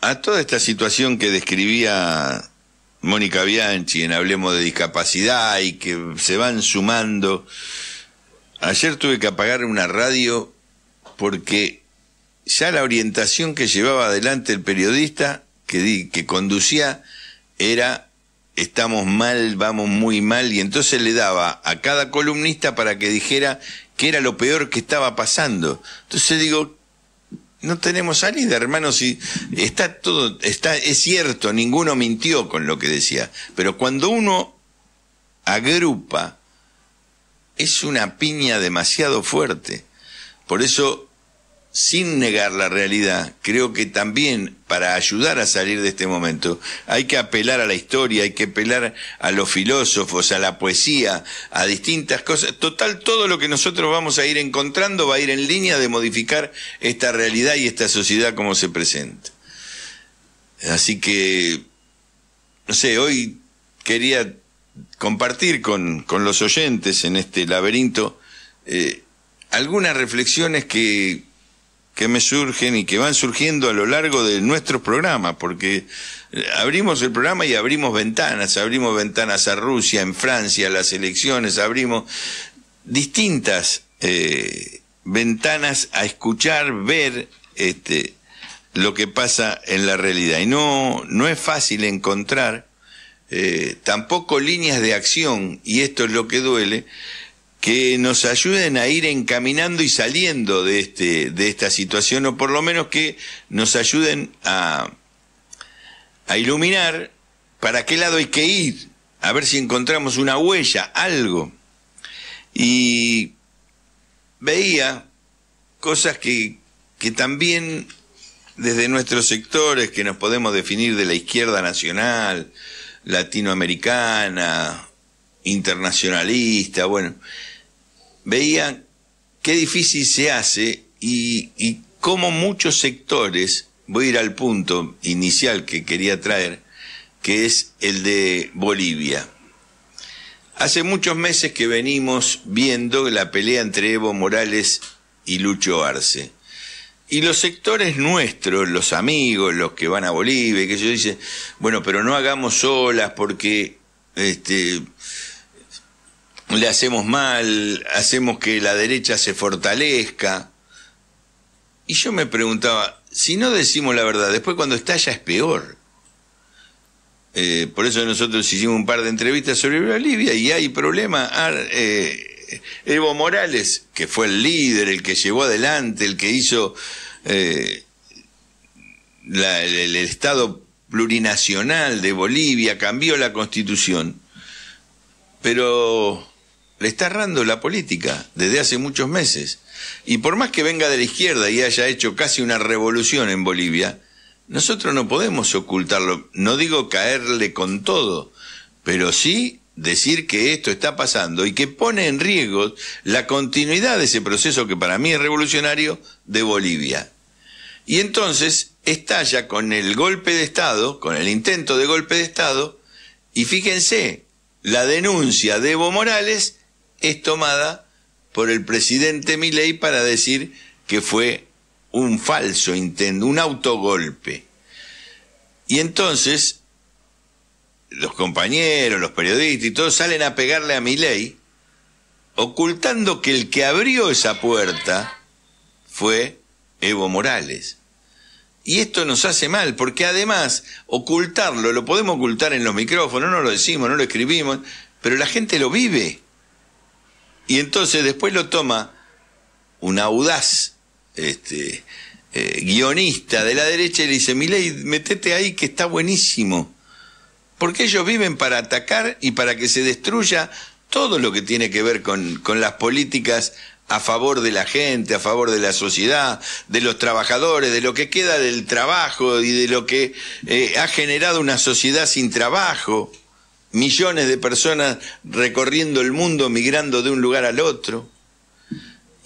a toda esta situación que describía Mónica Bianchi en Hablemos de Discapacidad y que se van sumando. Ayer tuve que apagar una radio porque ya la orientación que llevaba adelante el periodista que, di, que conducía era estamos mal, vamos muy mal y entonces le daba a cada columnista para que dijera que era lo peor que estaba pasando. Entonces digo, no tenemos salida, hermanos y está todo, está, es cierto, ninguno mintió con lo que decía, pero cuando uno agrupa, es una piña demasiado fuerte. Por eso sin negar la realidad, creo que también para ayudar a salir de este momento hay que apelar a la historia, hay que apelar a los filósofos, a la poesía, a distintas cosas. Total, todo lo que nosotros vamos a ir encontrando va a ir en línea de modificar esta realidad y esta sociedad como se presenta. Así que, no sé, hoy quería compartir con, los oyentes en este laberinto eh, algunas reflexiones que que me surgen y que van surgiendo a lo largo de nuestro programas, porque eh, abrimos el programa y abrimos ventanas, abrimos ventanas a Rusia, en Francia, las elecciones, abrimos distintas eh, ventanas a escuchar, ver este, lo que pasa en la realidad. Y no, no es fácil encontrar eh, tampoco líneas de acción, y esto es lo que duele, que nos ayuden a ir encaminando y saliendo de, este, de esta situación, o por lo menos que nos ayuden a, a iluminar para qué lado hay que ir, a ver si encontramos una huella, algo. Y veía cosas que, que también desde nuestros sectores que nos podemos definir de la izquierda nacional, latinoamericana, internacionalista, bueno, veía qué difícil se hace y, cómo muchos sectores, voy a ir al punto inicial que quería traer, que es el de Bolivia. Hace muchos meses que venimos viendo la pelea entre Evo Morales y Lucho Arce. Y los sectores nuestros, los amigos, los que van a Bolivia, que ellos dicen, bueno, pero no hagamos solas porque este, le hacemos mal, hacemos que la derecha se fortalezca. Y yo me preguntaba, si no decimos la verdad, después cuando estalla es peor. Eh, por eso nosotros hicimos un par de entrevistas sobre Bolivia y hay problemas. Ah, eh, Evo Morales, que fue el líder, el que llevó adelante, el que hizo eh, el Estado plurinacional de Bolivia, cambió la constitución. Pero le está errando la política desde hace muchos meses. Y por más que venga de la izquierda y haya hecho casi una revolución en Bolivia, nosotros no podemos ocultarlo. No digo caerle con todo, pero sí decir que esto está pasando y que pone en riesgo la continuidad de ese proceso que para mí es revolucionario de Bolivia. Y entonces estalla con el golpe de Estado, con el intento de golpe de Estado, y fíjense, la denuncia de Evo Morales es tomada por el presidente Milei para decir que fue un falso intento, un autogolpe. Y entonces los compañeros, los periodistas y todos salen a pegarle a Milei, ocultando que el que abrió esa puerta fue Evo Morales. Y esto nos hace mal, porque además ocultarlo, lo podemos ocultar en los micrófonos, no lo decimos, no lo escribimos, pero la gente lo vive. Y entonces después lo toma un audaz este, eh, guionista de la derecha y le dice, ley, metete ahí que está buenísimo. Porque ellos viven para atacar y para que se destruya todo lo que tiene que ver con, las políticas a favor de la gente, a favor de la sociedad, de los trabajadores, de lo que queda del trabajo y de lo que eh, ha generado una sociedad sin trabajo millones de personas recorriendo el mundo, migrando de un lugar al otro.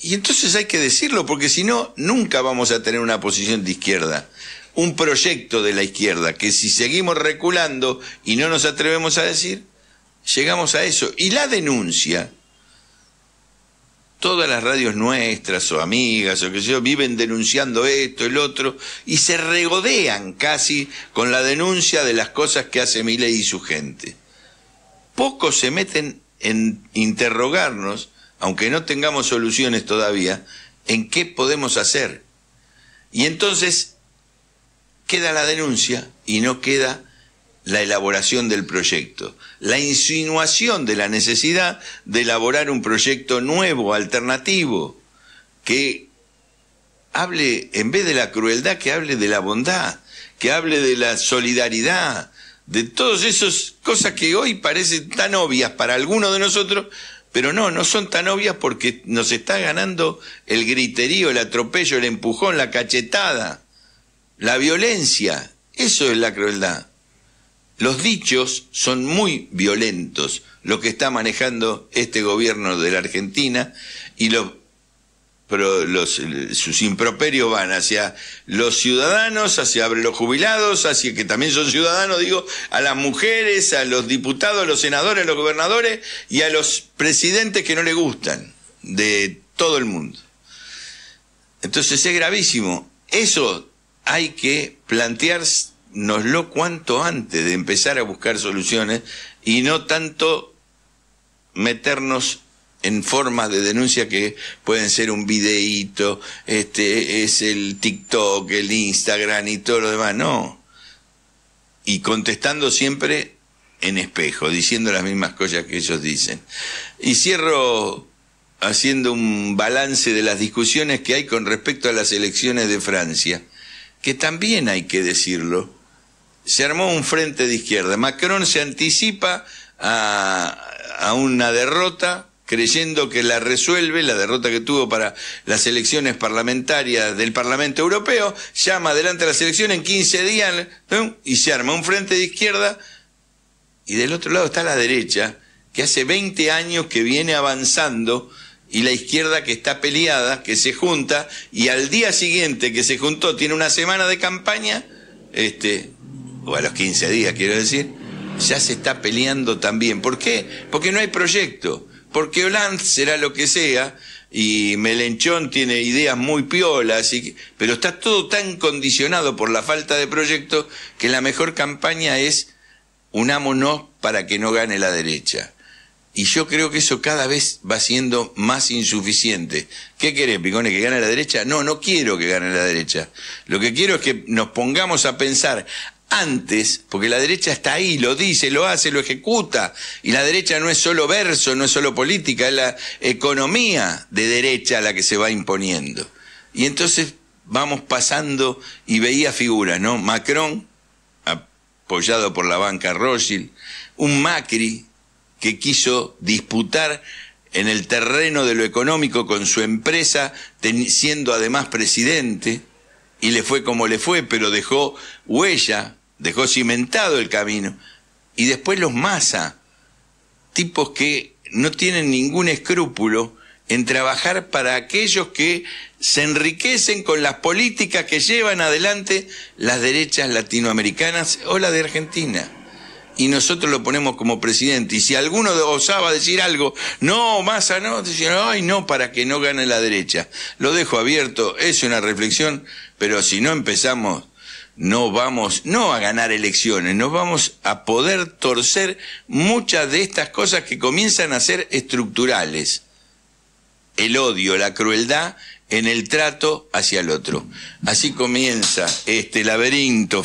Y entonces hay que decirlo, porque si no, nunca vamos a tener una posición de izquierda, un proyecto de la izquierda, que si seguimos reculando y no nos atrevemos a decir, llegamos a eso. Y la denuncia, todas las radios nuestras o amigas o que yo viven denunciando esto, el otro, y se regodean casi con la denuncia de las cosas que hace Miley y su gente pocos se meten en interrogarnos, aunque no tengamos soluciones todavía, en qué podemos hacer. Y entonces queda la denuncia y no queda la elaboración del proyecto, la insinuación de la necesidad de elaborar un proyecto nuevo, alternativo, que hable, en vez de la crueldad, que hable de la bondad, que hable de la solidaridad, de todas esas cosas que hoy parecen tan obvias para algunos de nosotros, pero no, no son tan obvias porque nos está ganando el griterío, el atropello, el empujón, la cachetada, la violencia. Eso es la crueldad. Los dichos son muy violentos, lo que está manejando este gobierno de la Argentina y lo pero los, sus improperios van hacia los ciudadanos, hacia los jubilados, hacia que también son ciudadanos, digo, a las mujeres, a los diputados, a los senadores, a los gobernadores y a los presidentes que no le gustan de todo el mundo. Entonces es gravísimo. Eso hay que lo cuanto antes de empezar a buscar soluciones y no tanto meternos en formas de denuncia que pueden ser un videíto, este, es el TikTok, el Instagram y todo lo demás, no. Y contestando siempre en espejo, diciendo las mismas cosas que ellos dicen. Y cierro haciendo un balance de las discusiones que hay con respecto a las elecciones de Francia, que también hay que decirlo. Se armó un frente de izquierda. Macron se anticipa a, a una derrota creyendo que la resuelve, la derrota que tuvo para las elecciones parlamentarias del Parlamento Europeo, llama adelante a la elecciones en 15 días y se arma un frente de izquierda y del otro lado está la derecha, que hace 20 años que viene avanzando y la izquierda que está peleada, que se junta y al día siguiente que se juntó tiene una semana de campaña, este, o a los 15 días quiero decir, ya se está peleando también. ¿Por qué? Porque no hay proyecto porque Bland será lo que sea, y Melenchón tiene ideas muy piolas, pero está todo tan condicionado por la falta de proyecto que la mejor campaña es unámonos para que no gane la derecha. Y yo creo que eso cada vez va siendo más insuficiente. ¿Qué querés, Picone, que gane la derecha? No, no quiero que gane la derecha. Lo que quiero es que nos pongamos a pensar antes, porque la derecha está ahí, lo dice, lo hace, lo ejecuta, y la derecha no es solo verso, no es solo política, es la economía de derecha la que se va imponiendo. Y entonces vamos pasando y veía figuras, ¿no? Macron, apoyado por la banca Rothschild, un Macri que quiso disputar en el terreno de lo económico con su empresa, siendo además presidente, y le fue como le fue, pero dejó huella dejó cimentado el camino. Y después los masa, tipos que no tienen ningún escrúpulo en trabajar para aquellos que se enriquecen con las políticas que llevan adelante las derechas latinoamericanas o la de Argentina. Y nosotros lo ponemos como presidente. Y si alguno osaba decir algo, no, MASA no, decían, ay, no, para que no gane la derecha. Lo dejo abierto, es una reflexión, pero si no empezamos no vamos no a ganar elecciones, no vamos a poder torcer muchas de estas cosas que comienzan a ser estructurales. El odio, la crueldad en el trato hacia el otro. Así comienza este laberinto.